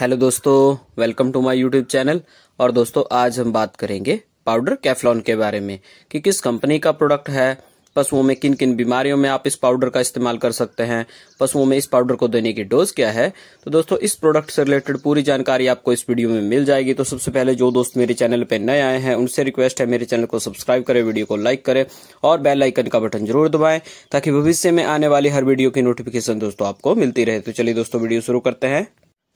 hello दोस्तों welcome to my YouTube channel और दोस्तों आज हम बात करेंगे पाउडर कैफलॉन के बारे में कि किस कंपनी का प्रोडक्ट है पशुओं में किन किन बीमारियों में आप इस पाउडर का इस्तेमाल कर सकते हैं पशुओं में इस पाउडर को देने की डोज क्या है तो दोस्तों इस प्रोडक्ट से रिलेटेड पूरी जानकारी आपको इस वीडियो में मिल जाएगी तो सबसे पहले जो दोस्त मेरे चैनल पर नए आए हैं उनसे रिक्वेस्ट है मेरे चैनल को सब्सक्राइब करें वीडियो को लाइक करें और बेल आइकन का बटन जरूर दबाएं ताकि भविष्य में आने वाली हर वीडियो की नोटिफिकेशन दोस्तों आपको मिलती रहे तो चलिए दोस्तों वीडियो शुरू करते हैं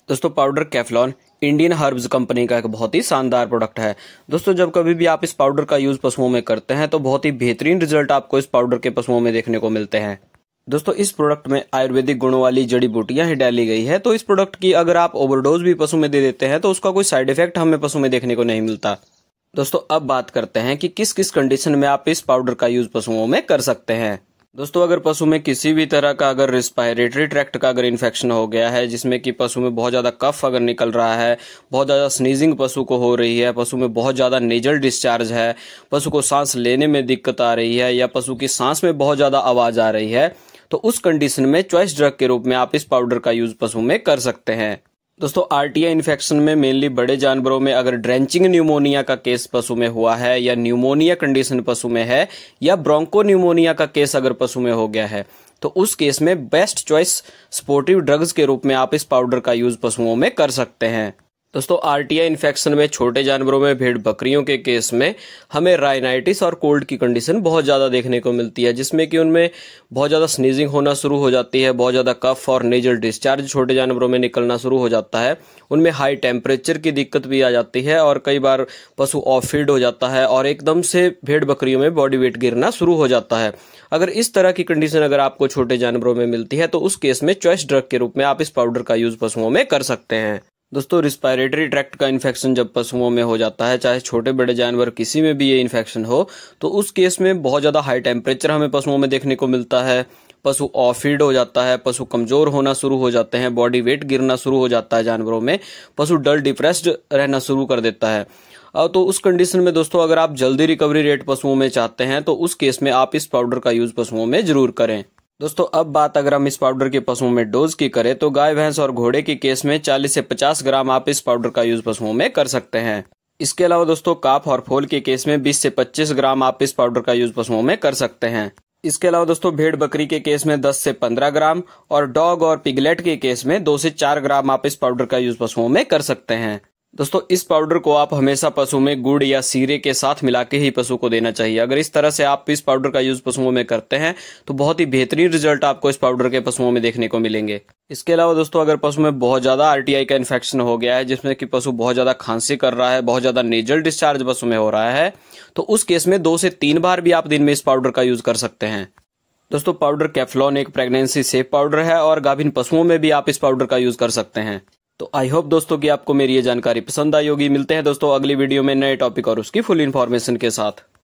दोस्तों पाउडर कैफलॉन इंडियन हर्ब्स कंपनी का एक बहुत ही शानदार प्रोडक्ट है दोस्तों जब कभी भी आप इस पाउडर का यूज पशुओं में करते हैं तो बहुत ही बेहतरीन रिजल्ट आपको इस पाउडर के पशुओं में देखने को मिलते हैं दोस्तों इस प्रोडक्ट में आयुर्वेदिक गुणों वाली जड़ी बूटियां ही डाली गई है तो इस प्रोडक्ट की अगर आप ओवरडोज भी पशु में दे देते हैं तो उसका कोई साइड इफेक्ट हमें पशु में देखने को नहीं मिलता दोस्तों अब बात करते हैं कि किस किस कंडीशन में आप इस पाउडर का यूज पशुओं में कर सकते हैं दोस्तों अगर पशु में किसी भी तरह का अगर रिस्पायरेटरी ट्रैक्ट का अगर इन्फेक्शन हो गया है जिसमें कि पशु में बहुत ज़्यादा कफ अगर निकल रहा है बहुत ज़्यादा स्नीजिंग पशु को हो रही है पशु में बहुत ज़्यादा नेजल डिस्चार्ज है पशु को सांस लेने में दिक्कत आ रही है या पशु की सांस में बहुत ज़्यादा आवाज़ आ रही है तो उस कंडीशन में चॉइस ड्रग के रूप में आप इस पाउडर का यूज़ पशु में कर सकते हैं दोस्तों आरटीआई इन्फेक्शन में मेनली बड़े जानवरों में अगर ड्रेंचिंग न्यूमोनिया का केस पशु में हुआ है या न्यूमोनिया कंडीशन पशु में है या ब्रोंको न्यूमोनिया का केस अगर पशु में हो गया है तो उस केस में बेस्ट चॉइस स्पोर्टिव ड्रग्स के रूप में आप इस पाउडर का यूज पशुओं में कर सकते हैं दोस्तों आरटीआई इन्फेक्शन में छोटे जानवरों में भेड़ बकरियों के केस में हमें राइनाइटिस और कोल्ड की कंडीशन बहुत ज़्यादा देखने को मिलती है जिसमें कि उनमें बहुत ज़्यादा स्नीजिंग होना शुरू हो जाती है बहुत ज़्यादा कफ और नेजल डिस्चार्ज छोटे जानवरों में निकलना शुरू हो जाता है उनमें हाई टेम्परेचर की दिक्कत भी आ जाती है और कई बार पशु ऑफिड हो जाता है और एकदम से भेड़ बकरियों में बॉडी वेट गिरना शुरू हो जाता है अगर इस तरह की कंडीशन अगर आपको छोटे जानवरों में मिलती है तो उस केस में चॉइस ड्रग के रूप में आप इस पाउडर का यूज़ पशुओं में कर सकते हैं दोस्तों रिस्पायरेटरी ट्रैक्ट का इन्फेक्शन जब पशुओं में हो जाता है चाहे छोटे बड़े जानवर किसी में भी ये इन्फेक्शन हो तो उस केस में बहुत ज़्यादा हाई टेम्परेचर हमें पशुओं में देखने को मिलता है पशु ऑफिड हो जाता है पशु कमजोर होना शुरू हो जाते हैं बॉडी वेट गिरना शुरू हो जाता है जानवरों में पशु डल डिप्रेस्ड रहना शुरू कर देता है तो उस कंडीशन में दोस्तों अगर आप जल्दी रिकवरी रेट पशुओं में चाहते हैं तो उस केस में आप इस पाउडर का यूज पशुओं में जरूर करें दोस्तों अब बात अगर हम इस पाउडर के पशुओं में डोज की करें तो गाय भैंस और घोड़े के केस में 40 से 50 ग्राम आप इस पाउडर का यूज पशुओं में कर सकते हैं इसके अलावा दोस्तों काफ और फोल के केस में 20 से 25 ग्राम आप इस पाउडर का यूज पशुओं में कर सकते हैं इसके अलावा दोस्तों भेड़ बकरी के केस में 10 से 15 ग्राम और डॉग और पिगलेट के केस में 2 से 4 ग्राम आप इस पाउडर का यूज पशुओं में कर सकते हैं दोस्तों इस पाउडर को आप हमेशा पशु में गुड़ या सीरे के साथ मिला के ही पशु को देना चाहिए अगर इस तरह से आप इस पाउडर का यूज पशुओं में करते हैं तो बहुत ही बेहतरीन रिजल्ट आपको इस पाउडर के पशुओं में देखने को मिलेंगे इसके अलावा दोस्तों अगर पशु में बहुत ज्यादा आरटीआई का इन्फेक्शन हो गया है जिसमें कि पशु बहुत ज्यादा खांसी कर रहा है बहुत ज्यादा नेजल डिस्चार्ज पशु में हो रहा है तो उस केस में दो से तीन बार भी आप दिन में इस पाउडर का यूज कर सकते हैं दोस्तों पाउडर कैफलॉन एक प्रेगनेंसी सेफ पाउडर है और गाभिन पशुओं में भी आप इस पाउडर का यूज कर सकते हैं तो आई होप दोस्तों कि आपको मेरी ये जानकारी पसंद आई होगी मिलते हैं दोस्तों अगली वीडियो में नए टॉपिक और उसकी फुल इन्फॉर्मेशन के साथ